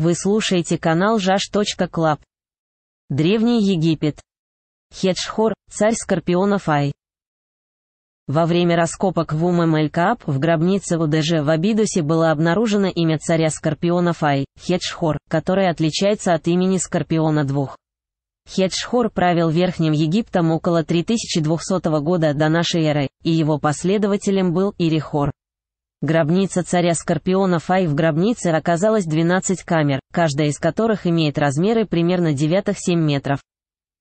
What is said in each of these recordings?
Вы слушаете канал jash.club. Древний Египет. Хеджхор, царь скорпионов Ай. Во время раскопок в ум эль в гробнице УДЖ в Абидусе было обнаружено имя царя скорпионов Ай, Хеджхор, которое отличается от имени Скорпиона двух. Хеджхор правил Верхним Египтом около 3200 года до нашей эры, и его последователем был Ирихор. Гробница царя Скорпиона Фай в гробнице оказалось 12 камер, каждая из которых имеет размеры примерно 9-7 метров.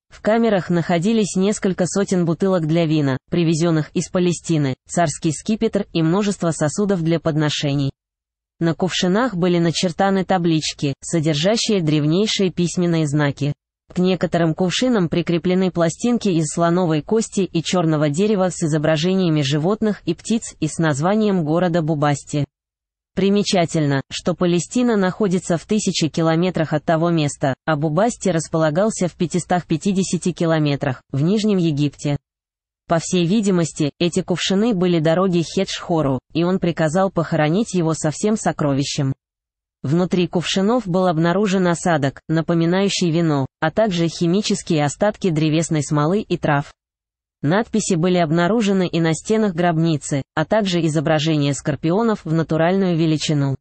В камерах находились несколько сотен бутылок для вина, привезенных из Палестины, царский скипетр и множество сосудов для подношений. На кувшинах были начертаны таблички, содержащие древнейшие письменные знаки. К некоторым кувшинам прикреплены пластинки из слоновой кости и черного дерева с изображениями животных и птиц и с названием города Бубасти. Примечательно, что Палестина находится в тысячи километрах от того места, а Бубасти располагался в 550 километрах, в Нижнем Египте. По всей видимости, эти кувшины были дороги Хедж-Хору, и он приказал похоронить его со всем сокровищем. Внутри кувшинов был обнаружен осадок, напоминающий вино, а также химические остатки древесной смолы и трав. Надписи были обнаружены и на стенах гробницы, а также изображения скорпионов в натуральную величину.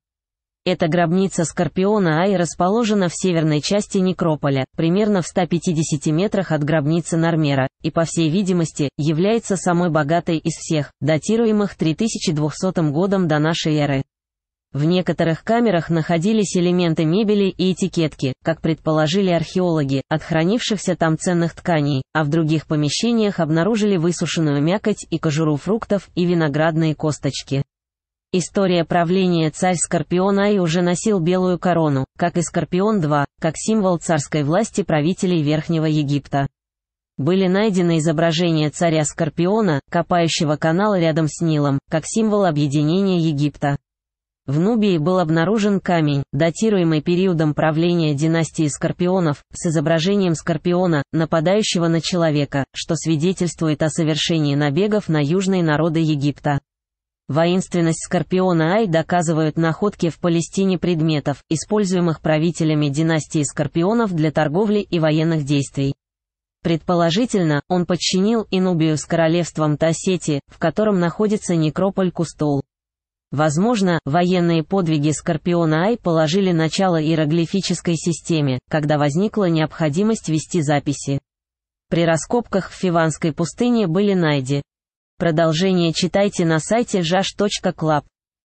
Эта гробница скорпиона Ай расположена в северной части некрополя, примерно в 150 метрах от гробницы Нармера, и, по всей видимости, является самой богатой из всех, датируемых 3200 годом до нашей эры. В некоторых камерах находились элементы мебели и этикетки, как предположили археологи, от хранившихся там ценных тканей, а в других помещениях обнаружили высушенную мякоть и кожуру фруктов и виноградные косточки. История правления царь Скорпион Ай уже носил белую корону, как и Скорпион-2, как символ царской власти правителей Верхнего Египта. Были найдены изображения царя Скорпиона, копающего канал рядом с Нилом, как символ объединения Египта. В Нубии был обнаружен камень, датируемый периодом правления династии скорпионов, с изображением скорпиона, нападающего на человека, что свидетельствует о совершении набегов на южные народы Египта. Воинственность Скорпиона Ай доказывают находки в Палестине предметов, используемых правителями династии Скорпионов для торговли и военных действий. Предположительно, он подчинил Инубию с королевством Тасети, в котором находится некрополь Кустул. Возможно, военные подвиги Скорпиона Ай положили начало иероглифической системе, когда возникла необходимость вести записи. При раскопках в Фиванской пустыне были найдены. Продолжение читайте на сайте jash.club.